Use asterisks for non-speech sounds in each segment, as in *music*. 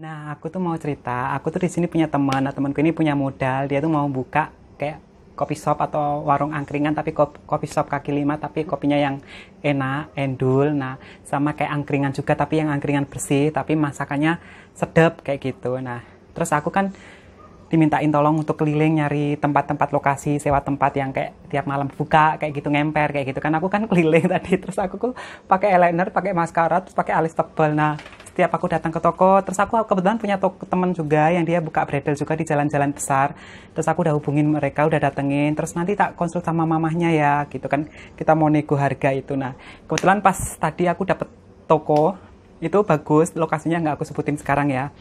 Nah, aku tuh mau cerita, aku tuh di sini punya teman, nah, temanku ini punya modal, dia tuh mau buka kayak kopi shop atau warung angkringan tapi kopi shop kaki lima tapi kopinya yang enak, endul. Nah, sama kayak angkringan juga tapi yang angkringan bersih tapi masakannya sedap kayak gitu. Nah, terus aku kan dimintain tolong untuk keliling nyari tempat-tempat lokasi sewa tempat yang kayak tiap malam buka kayak gitu ngemper kayak gitu kan aku kan keliling *laughs* tadi terus aku tuh pakai eyeliner pakai maskara terus pakai alis tebal nah setiap aku datang ke toko terus aku kebetulan punya toko teman juga yang dia buka bridal juga di jalan-jalan besar terus aku udah hubungin mereka udah datengin terus nanti tak konsul sama mamahnya ya gitu kan kita mau nego harga itu nah kebetulan pas tadi aku dapet toko itu bagus lokasinya nggak aku sebutin sekarang ya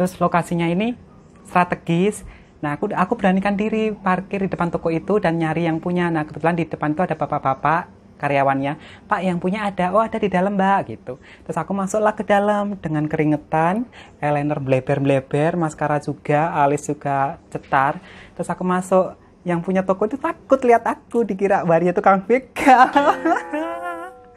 terus lokasinya ini strategis Nah, aku aku beranikan diri parkir di depan toko itu dan nyari yang punya. Nah, kebetulan di depan itu ada bapak-bapak karyawannya pak yang punya ada oh ada di dalam mbak gitu terus aku masuklah ke dalam dengan keringetan eyeliner bleber bleber maskara juga alis juga cetar terus aku masuk yang punya toko itu takut lihat aku dikira barunya tukang begal *laughs*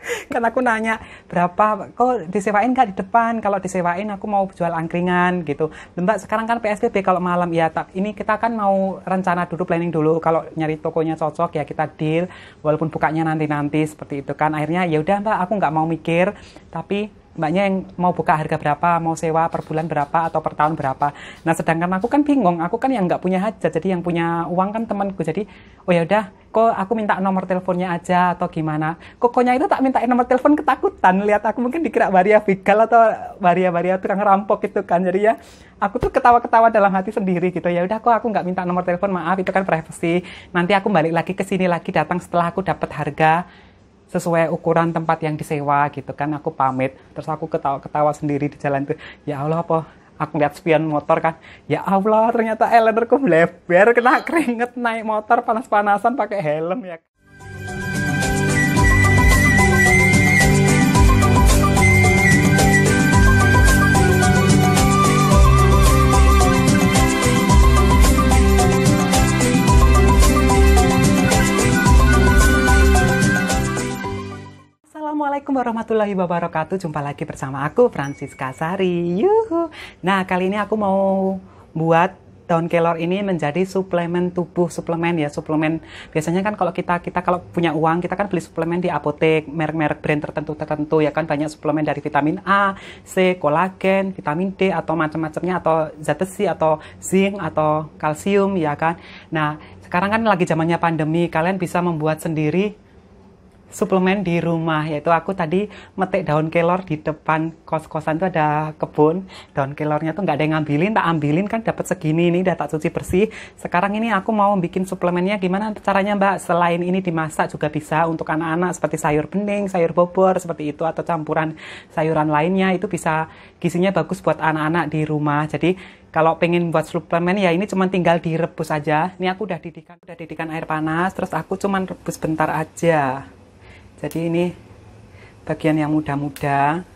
*laughs* kan aku nanya berapa kok disewain nggak di depan kalau disewain aku mau jual angkringan gitu mbak sekarang kan psbb kalau malam ya tak ini kita kan mau rencana dulu planning dulu kalau nyari tokonya cocok ya kita deal walaupun bukanya nanti nanti seperti itu kan akhirnya ya udah mbak aku nggak mau mikir tapi mbaknya yang mau buka harga berapa, mau sewa per bulan berapa atau per tahun berapa. Nah, sedangkan aku kan bingung, aku kan yang nggak punya hajat, jadi yang punya uang kan temanku. Jadi, oh ya udah, kok aku minta nomor teleponnya aja atau gimana kokonya itu tak minta nomor telepon ketakutan lihat aku mungkin dikira baria begal atau baria baria tukang rampok gitu kan jadi ya aku tuh ketawa-ketawa dalam hati sendiri gitu ya udah kok aku nggak minta nomor telepon maaf itu kan privacy nanti aku balik lagi ke sini lagi datang setelah aku dapat harga sesuai ukuran tempat yang disewa gitu kan aku pamit terus aku ketawa-ketawa sendiri di jalan tuh ya Allah apa aku lihat spion motor kan ya Allah ternyata elenerku lebar kena keringet naik motor panas-panasan pakai helm ya Assalamualaikum warahmatullahi wabarakatuh. Jumpa lagi bersama aku Francis Kasari. Yuhu. Nah, kali ini aku mau buat daun kelor ini menjadi suplemen tubuh, suplemen ya, suplemen. Biasanya kan kalau kita kita kalau punya uang, kita kan beli suplemen di apotek, merek-merek brand tertentu-tertentu ya kan banyak suplemen dari vitamin A, C, kolagen, vitamin D atau macam-macamnya atau zat besi atau zinc atau kalsium ya kan. Nah, sekarang kan lagi zamannya pandemi, kalian bisa membuat sendiri suplemen di rumah yaitu aku tadi metik daun kelor di depan kos-kosan itu ada kebun daun kelornya tuh nggak ada yang ngambilin tak ambilin kan dapat segini ini udah tak cuci bersih sekarang ini aku mau bikin suplemennya gimana caranya mbak selain ini dimasak juga bisa untuk anak-anak seperti sayur bening sayur bobor seperti itu atau campuran sayuran lainnya itu bisa gizinya bagus buat anak-anak di rumah jadi kalau pengen buat suplemen ya ini cuma tinggal direbus aja. Ini aku udah didikan, udah didikan air panas, terus aku cuma rebus bentar aja jadi ini bagian yang muda-muda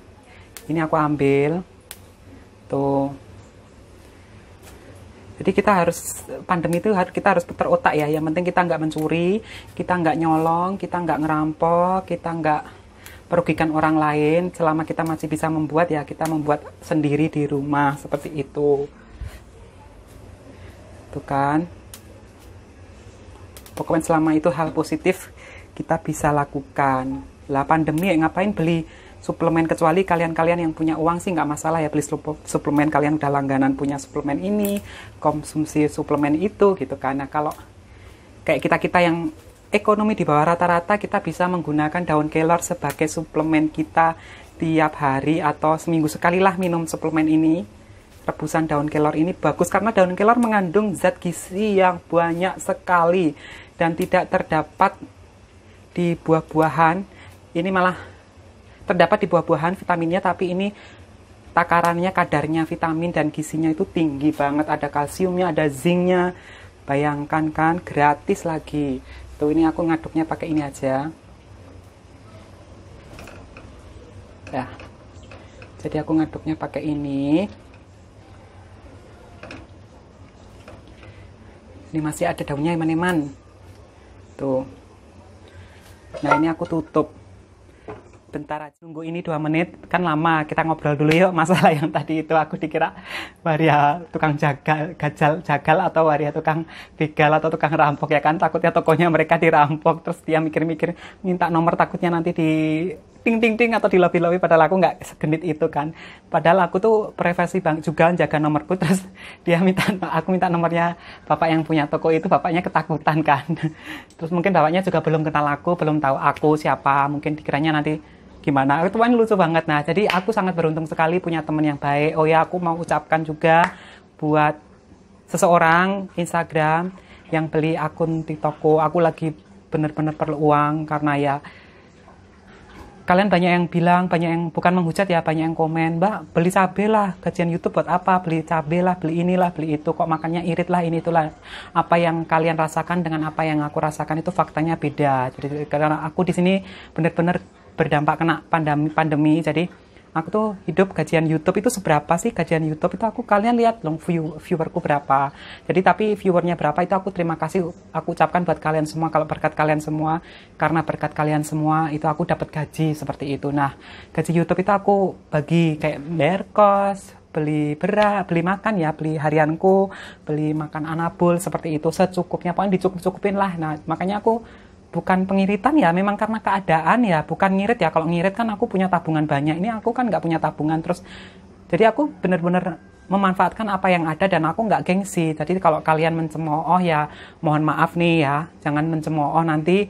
ini aku ambil tuh jadi kita harus pandemi itu harus kita harus putar otak ya yang penting kita nggak mencuri kita nggak nyolong kita nggak ngerampok kita nggak merugikan orang lain selama kita masih bisa membuat ya kita membuat sendiri di rumah seperti itu tuh kan pokoknya selama itu hal positif kita bisa lakukan. Lah pandemi eh, ngapain beli suplemen kecuali kalian-kalian yang punya uang sih nggak masalah ya beli suplemen kalian udah langganan punya suplemen ini konsumsi suplemen itu gitu karena kalau kayak kita kita yang ekonomi di bawah rata-rata kita bisa menggunakan daun kelor sebagai suplemen kita tiap hari atau seminggu sekali lah minum suplemen ini rebusan daun kelor ini bagus karena daun kelor mengandung zat gizi yang banyak sekali dan tidak terdapat di buah-buahan ini malah terdapat di buah-buahan vitaminnya tapi ini takarannya kadarnya vitamin dan gizinya itu tinggi banget ada kalsiumnya ada zinknya bayangkan kan gratis lagi tuh ini aku ngaduknya pakai ini aja ya jadi aku ngaduknya pakai ini ini masih ada daunnya teman-teman tuh nah ini aku tutup bentar aja tunggu ini dua menit kan lama kita ngobrol dulu yuk masalah yang tadi itu aku dikira waria tukang jagal gajal jagal atau waria tukang begal atau tukang rampok ya kan takutnya tokonya mereka dirampok terus dia mikir-mikir minta nomor takutnya nanti di ting ting ting atau di lobby lobby padahal aku nggak segenit itu kan padahal aku tuh privasi bank juga jaga nomorku *laughs* terus dia minta aku minta nomornya bapak yang punya toko itu bapaknya ketakutan kan *laughs* terus mungkin bapaknya juga belum kenal aku belum tahu aku siapa mungkin dikiranya nanti gimana itu kan lucu banget nah jadi aku sangat beruntung sekali punya teman yang baik oh ya aku mau ucapkan juga buat seseorang Instagram yang beli akun di toko aku lagi bener-bener perlu uang karena ya kalian banyak yang bilang, banyak yang bukan menghujat ya, banyak yang komen, Mbak, beli cabai lah, gajian YouTube buat apa? Beli cabai lah, beli inilah, beli itu, kok makannya irit lah, ini itulah. Apa yang kalian rasakan dengan apa yang aku rasakan itu faktanya beda. Jadi karena aku di sini benar-benar berdampak kena pandemi, pandemi jadi aku tuh hidup gajian YouTube itu seberapa sih gajian YouTube itu aku kalian lihat long view viewerku berapa jadi tapi viewernya berapa itu aku terima kasih aku ucapkan buat kalian semua kalau berkat kalian semua karena berkat kalian semua itu aku dapat gaji seperti itu nah gaji YouTube itu aku bagi kayak bayar kos beli beras, beli makan ya, beli harianku, beli makan anabul seperti itu secukupnya, pokoknya dicukup-cukupin lah. Nah, makanya aku bukan pengiritan ya memang karena keadaan ya bukan ngirit ya kalau ngirit kan aku punya tabungan banyak ini aku kan nggak punya tabungan terus jadi aku bener-bener memanfaatkan apa yang ada dan aku nggak gengsi jadi kalau kalian mencemooh ya mohon maaf nih ya jangan mencemooh nanti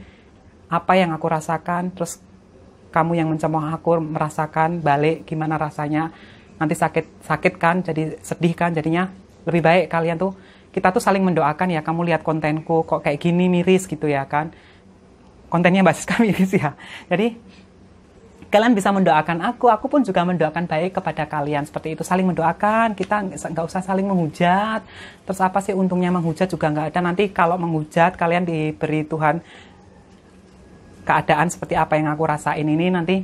apa yang aku rasakan terus kamu yang mencemooh aku merasakan balik gimana rasanya nanti sakit sakit kan jadi sedih kan jadinya lebih baik kalian tuh kita tuh saling mendoakan ya kamu lihat kontenku kok kayak gini miris gitu ya kan kontennya basis kami *laughs* gitu ya. Jadi kalian bisa mendoakan aku, aku pun juga mendoakan baik kepada kalian seperti itu. Saling mendoakan, kita nggak usah saling menghujat. Terus apa sih untungnya menghujat juga nggak ada. Nanti kalau menghujat kalian diberi Tuhan keadaan seperti apa yang aku rasain ini nanti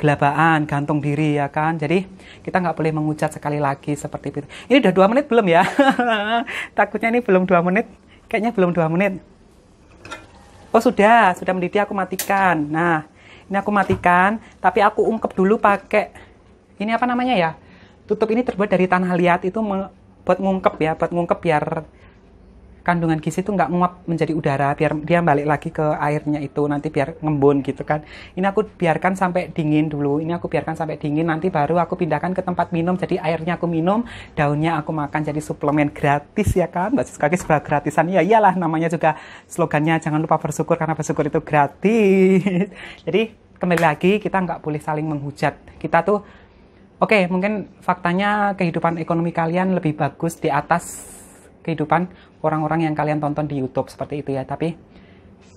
gelabaan, gantung diri ya kan. Jadi kita nggak boleh menghujat sekali lagi seperti itu. Ini udah dua menit belum ya? *laughs* Takutnya ini belum dua menit. Kayaknya belum dua menit oh sudah sudah mendidih aku matikan nah ini aku matikan tapi aku ungkep dulu pakai ini apa namanya ya tutup ini terbuat dari tanah liat itu buat ngungkep ya buat ngungkep biar kandungan gizi itu nggak nguap menjadi udara biar dia balik lagi ke airnya itu nanti biar ngembun gitu kan ini aku biarkan sampai dingin dulu ini aku biarkan sampai dingin nanti baru aku pindahkan ke tempat minum jadi airnya aku minum daunnya aku makan jadi suplemen gratis ya kan basis sekali sebuah gratisan ya iyalah namanya juga slogannya jangan lupa bersyukur karena bersyukur itu gratis *laughs* jadi kembali lagi kita nggak boleh saling menghujat kita tuh Oke, okay, mungkin faktanya kehidupan ekonomi kalian lebih bagus di atas kehidupan orang-orang yang kalian tonton di YouTube seperti itu ya. Tapi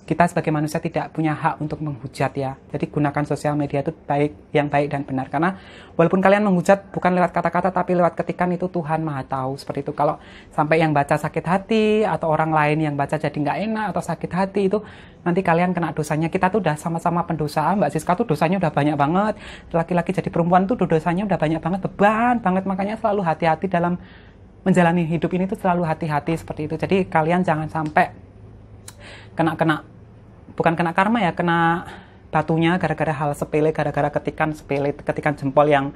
kita sebagai manusia tidak punya hak untuk menghujat ya. Jadi gunakan sosial media itu baik yang baik dan benar karena walaupun kalian menghujat bukan lewat kata-kata tapi lewat ketikan itu Tuhan Maha tahu seperti itu. Kalau sampai yang baca sakit hati atau orang lain yang baca jadi nggak enak atau sakit hati itu nanti kalian kena dosanya. Kita tuh udah sama-sama pendosa. Mbak Siska tuh dosanya udah banyak banget. Laki-laki jadi perempuan tuh dosanya udah banyak banget beban banget makanya selalu hati-hati dalam menjalani hidup ini tuh selalu hati-hati seperti itu. Jadi kalian jangan sampai kena-kena bukan kena karma ya, kena batunya gara-gara hal sepele, gara-gara ketikan sepele, ketikan jempol yang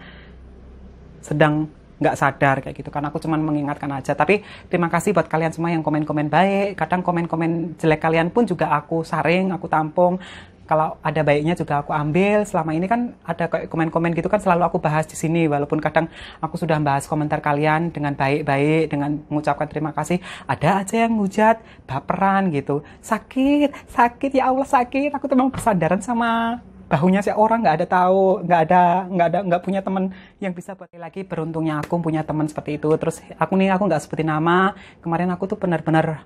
sedang nggak sadar kayak gitu karena aku cuman mengingatkan aja tapi terima kasih buat kalian semua yang komen-komen baik kadang komen-komen jelek kalian pun juga aku saring aku tampung kalau ada baiknya juga aku ambil selama ini kan ada komen-komen gitu kan selalu aku bahas di sini walaupun kadang aku sudah bahas komentar kalian dengan baik-baik dengan mengucapkan terima kasih ada aja yang ngujat baperan gitu sakit sakit ya Allah sakit aku tuh memang kesadaran sama bahunya si orang nggak ada tahu nggak ada nggak ada nggak punya teman yang bisa buat lagi beruntungnya aku punya teman seperti itu terus aku nih aku nggak seperti nama kemarin aku tuh benar-benar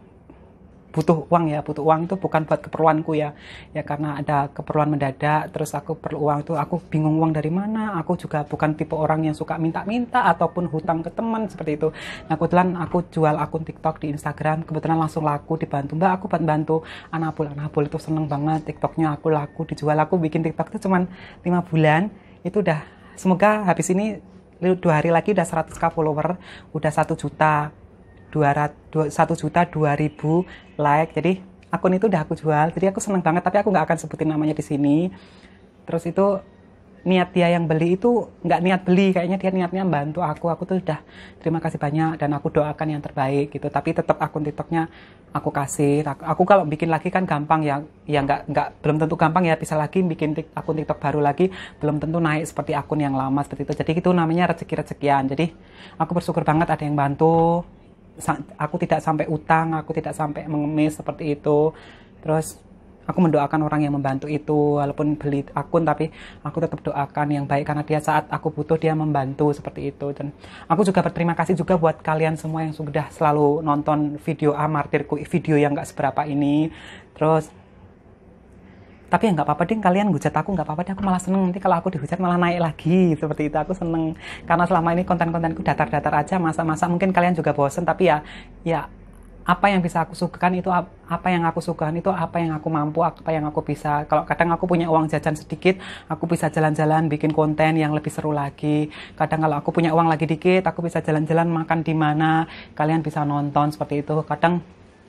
butuh uang ya butuh uang itu bukan buat keperluanku ya ya karena ada keperluan mendadak terus aku perlu uang itu aku bingung uang dari mana aku juga bukan tipe orang yang suka minta-minta ataupun hutang ke teman seperti itu nah kebetulan aku jual akun TikTok di Instagram kebetulan langsung laku dibantu mbak aku bantu anapul anapul itu seneng banget TikToknya aku laku dijual aku bikin TikTok itu cuman 5 bulan itu udah semoga habis ini dua hari lagi udah 100k follower udah satu juta 1 juta 2000 like jadi akun itu udah aku jual jadi aku seneng banget tapi aku nggak akan sebutin namanya di sini terus itu niat dia yang beli itu nggak niat beli kayaknya dia niatnya bantu aku aku tuh udah terima kasih banyak dan aku doakan yang terbaik gitu tapi tetap akun tiktoknya aku kasih aku, aku kalau bikin lagi kan gampang ya ya nggak nggak belum tentu gampang ya bisa lagi bikin tik, akun tiktok baru lagi belum tentu naik seperti akun yang lama seperti itu jadi itu namanya rezeki rezekian jadi aku bersyukur banget ada yang bantu aku tidak sampai utang aku tidak sampai mengemis seperti itu terus aku mendoakan orang yang membantu itu walaupun beli akun tapi aku tetap doakan yang baik karena dia saat aku butuh dia membantu seperti itu dan aku juga berterima kasih juga buat kalian semua yang sudah selalu nonton video amartirku video yang gak seberapa ini terus tapi ya nggak apa-apa deh kalian hujat aku nggak apa-apa deh aku malah seneng nanti kalau aku dihujat malah naik lagi seperti itu aku seneng karena selama ini konten-kontenku datar-datar aja masa-masa mungkin kalian juga bosen tapi ya ya apa yang bisa aku sukakan itu apa yang aku sukakan itu apa yang aku mampu apa yang aku bisa kalau kadang aku punya uang jajan sedikit aku bisa jalan-jalan bikin konten yang lebih seru lagi kadang kalau aku punya uang lagi dikit aku bisa jalan-jalan makan di mana kalian bisa nonton seperti itu kadang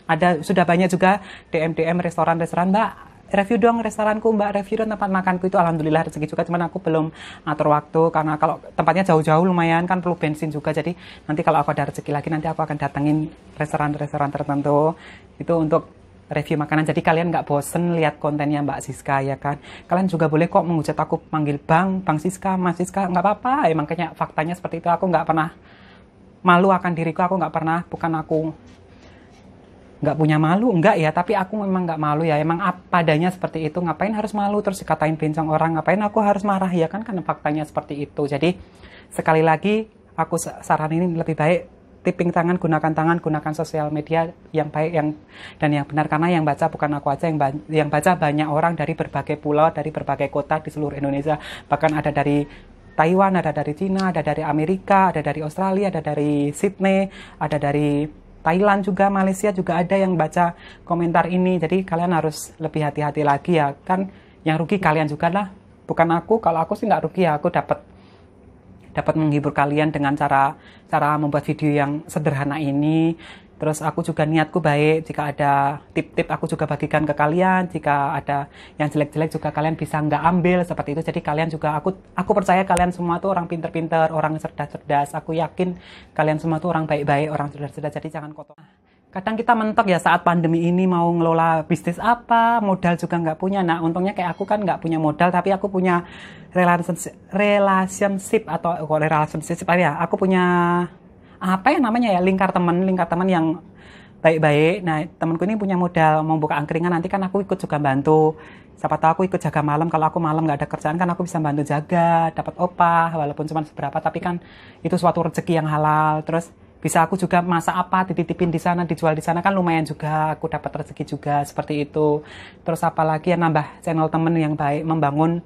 ada sudah banyak juga DM DM restoran-restoran mbak review dong restoranku mbak review dong tempat makanku itu alhamdulillah rezeki juga cuman aku belum ngatur waktu karena kalau tempatnya jauh-jauh lumayan kan perlu bensin juga jadi nanti kalau aku ada rezeki lagi nanti aku akan datengin restoran-restoran tertentu itu untuk review makanan jadi kalian nggak bosen lihat kontennya Mbak Siska ya kan kalian juga boleh kok mengucap aku manggil Bang Bang Siska Mas Siska nggak apa-apa emang kayaknya faktanya seperti itu aku nggak pernah malu akan diriku aku nggak pernah bukan aku nggak punya malu enggak ya tapi aku memang nggak malu ya emang apa adanya seperti itu ngapain harus malu terus dikatain pincang orang ngapain aku harus marah ya kan karena faktanya seperti itu jadi sekali lagi aku saran ini lebih baik tipping tangan gunakan tangan gunakan sosial media yang baik yang dan yang benar karena yang baca bukan aku aja yang ba yang baca banyak orang dari berbagai pulau dari berbagai kota di seluruh Indonesia bahkan ada dari Taiwan ada dari Cina ada dari Amerika ada dari Australia ada dari Sydney ada dari Thailand juga, Malaysia juga ada yang baca komentar ini. Jadi kalian harus lebih hati-hati lagi ya. Kan yang rugi kalian juga lah. Bukan aku, kalau aku sih nggak rugi ya. Aku dapat dapat menghibur kalian dengan cara cara membuat video yang sederhana ini Terus aku juga niatku baik, jika ada tip-tip aku juga bagikan ke kalian, jika ada yang jelek-jelek juga kalian bisa nggak ambil seperti itu. Jadi kalian juga aku aku percaya kalian semua tuh orang pinter-pinter, orang cerdas-cerdas. Aku yakin kalian semua tuh orang baik-baik, orang cerdas-cerdas. Jadi jangan kotor. Kadang kita mentok ya saat pandemi ini mau ngelola bisnis apa, modal juga nggak punya. Nah untungnya kayak aku kan nggak punya modal, tapi aku punya relationship, relationship atau relationship apa ya? Aku punya apa yang namanya ya lingkar teman, lingkar teman yang baik-baik. Nah, temanku ini punya modal mau buka angkringan, nanti kan aku ikut juga bantu. Siapa tahu aku ikut jaga malam, kalau aku malam nggak ada kerjaan kan aku bisa bantu jaga, dapat opah, walaupun cuma seberapa, tapi kan itu suatu rezeki yang halal. Terus bisa aku juga masak apa, dititipin di sana, dijual di sana kan lumayan juga, aku dapat rezeki juga seperti itu. Terus apalagi yang nambah channel temen yang baik, membangun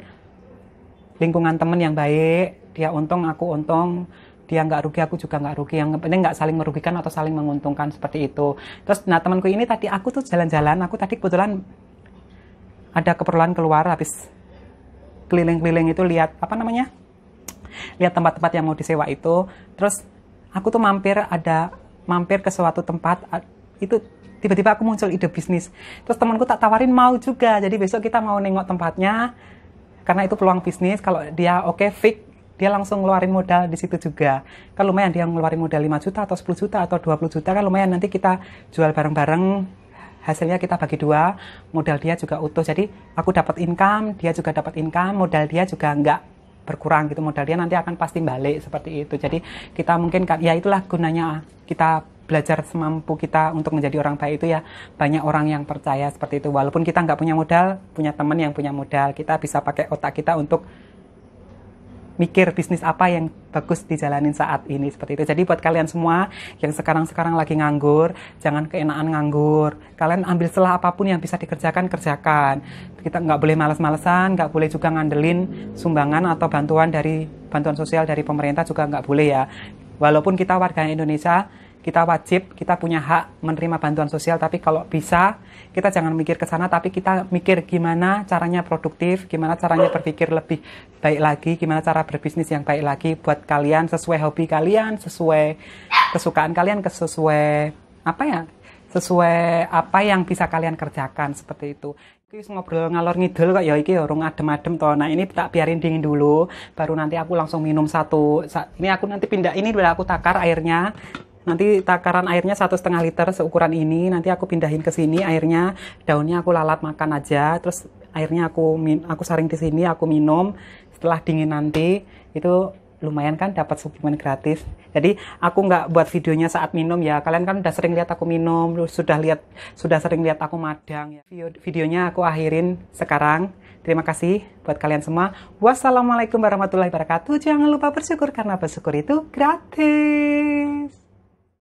lingkungan temen yang baik, dia untung, aku untung, dia nggak rugi aku juga nggak rugi yang penting nggak saling merugikan atau saling menguntungkan seperti itu terus nah temanku ini tadi aku tuh jalan-jalan aku tadi kebetulan ada keperluan keluar habis keliling-keliling itu lihat apa namanya lihat tempat-tempat yang mau disewa itu terus aku tuh mampir ada mampir ke suatu tempat itu tiba-tiba aku muncul ide bisnis terus temanku tak tawarin mau juga jadi besok kita mau nengok tempatnya karena itu peluang bisnis kalau dia oke okay, fix dia langsung ngeluarin modal di situ juga. Kalau lumayan dia ngeluarin modal 5 juta atau 10 juta atau 20 juta kan lumayan nanti kita jual bareng-bareng hasilnya kita bagi dua modal dia juga utuh jadi aku dapat income dia juga dapat income modal dia juga nggak berkurang gitu modal dia nanti akan pasti balik seperti itu jadi kita mungkin kan, ya itulah gunanya kita belajar semampu kita untuk menjadi orang baik itu ya banyak orang yang percaya seperti itu walaupun kita nggak punya modal punya teman yang punya modal kita bisa pakai otak kita untuk mikir bisnis apa yang bagus dijalanin saat ini seperti itu. Jadi buat kalian semua yang sekarang-sekarang lagi nganggur, jangan keenaan nganggur. Kalian ambil celah apapun yang bisa dikerjakan kerjakan. Kita nggak boleh males-malesan, nggak boleh juga ngandelin sumbangan atau bantuan dari bantuan sosial dari pemerintah juga nggak boleh ya. Walaupun kita warga Indonesia kita wajib, kita punya hak menerima bantuan sosial, tapi kalau bisa kita jangan mikir ke sana, tapi kita mikir gimana caranya produktif, gimana caranya berpikir lebih baik lagi, gimana cara berbisnis yang baik lagi buat kalian sesuai hobi kalian, sesuai kesukaan kalian, sesuai apa ya, sesuai apa yang bisa kalian kerjakan seperti itu. Iki ngobrol ngalor ngidul kok ya iki orang ya adem-adem toh. Nah, ini tak biarin dingin dulu, baru nanti aku langsung minum satu. Ini aku nanti pindah ini udah aku takar airnya nanti takaran airnya satu setengah liter seukuran ini nanti aku pindahin ke sini airnya daunnya aku lalat makan aja terus airnya aku aku saring di sini aku minum setelah dingin nanti itu lumayan kan dapat suplemen gratis jadi aku nggak buat videonya saat minum ya kalian kan udah sering lihat aku minum sudah lihat sudah sering lihat aku madang ya Video, videonya aku akhirin sekarang terima kasih buat kalian semua wassalamualaikum warahmatullahi wabarakatuh jangan lupa bersyukur karena bersyukur itu gratis